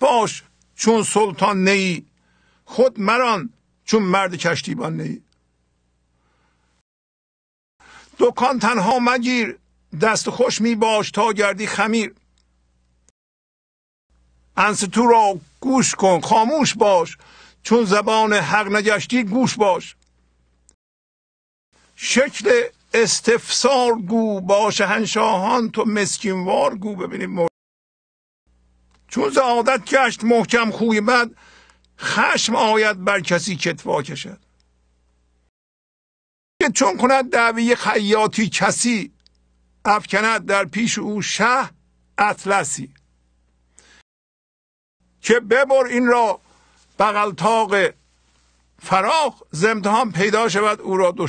باش چون سلطان نیی خود مران چون مرد کشتیبان نیی دکان تنها مگیر دست خوش می باش تا گردی خمیر انس تو را گوش کن خاموش باش چون زبان حق نگشتی گوش باش شکل استفسار گو با هنشاهان تو مسکینوار گو ببینیم چون عادت کشت محکم خوی بد خشم آید بر کسی کتفا کشد چون کند دعوی خیاتی کسی افکند در پیش او شه اطلسی که ببر این را بغلتاق فراخ زمتهان پیدا شود او را دو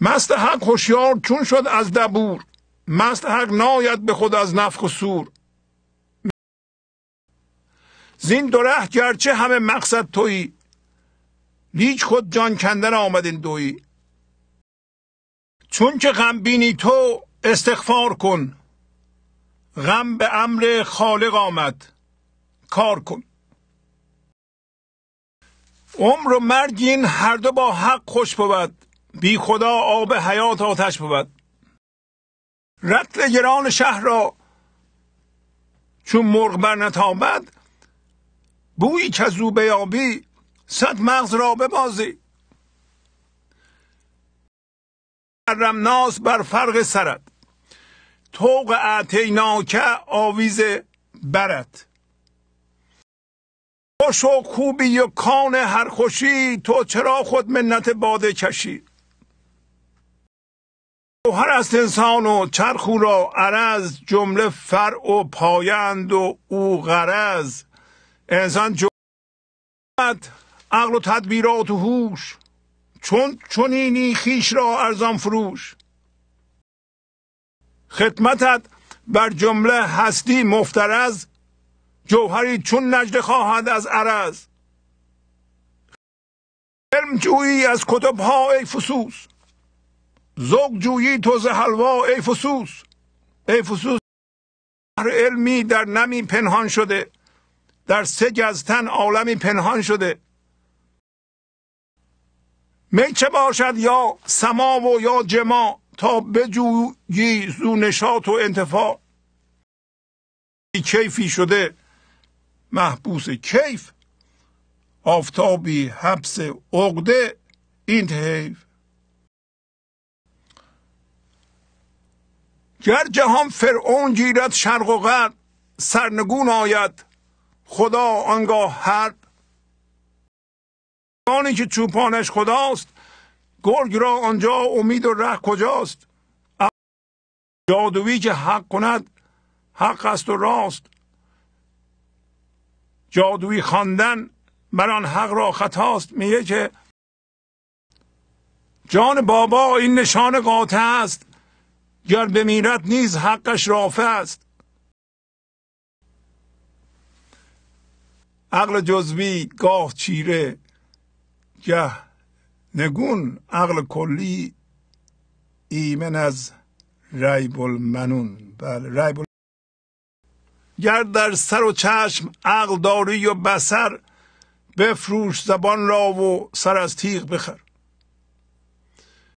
مست حق هوشیار چون شد از دبور مست حق ناید به خود از نفخ و سور زین دره گرچه همه مقصد تویی لیچ خود جان کندن آمدین دویی چون که غم بینی تو استغفار کن غم به امر خالق آمد کار کن عمر و مرگین هر دو با حق خوش بود بی خدا آب حیات آتش بود رتل گران شهر را چون مرغ برنتابد بویی که از او بیابی صد مغز را ببازی رمناس بر فرق سرد توق اعتیناکه آویز برد خوش و خوبی و کان هر خوشی تو چرا خود منت باده کشی هر است انسان و چرخو را عرض جمله فرع و پایند و او غرض انسان جمعت عقل و تدبیرات و هوش چون چنینی خیش را ارزان فروش خدمتت بر جمله هستی مفترز جوهری چون نجده خواهد از عرض علم جویی از کتب ای فسوس زوق جویی توزه حلوا ای فسوس ای فسوس علمی در نمی پنهان شده در سه از تن عالمی پنهان شده می چه باشد یا سما و یا جما تا بجویی زو نشاط و انتفاع کیفی شده محبوس کیف آفتابی حبس عقده این حیف گر جهان فرعون گیرد شرق و غرب سرنگون آید خدا آنگاه حرب آنی که چوپانش خداست گرگ را آنجا امید و ره کجاست جادویی که حق کند حق است و راست جادویی خواندن بر آن حق را خطاست میگه که جان بابا این نشان قاطع است گر بمیرد نیز حقش رافع است عقل جزوی گاه چیره گه نگون عقل کلی ایمن از ریب المنون بله ریب گر در سر و چشم عقل داری و بسر بفروش زبان را و سر از تیغ بخر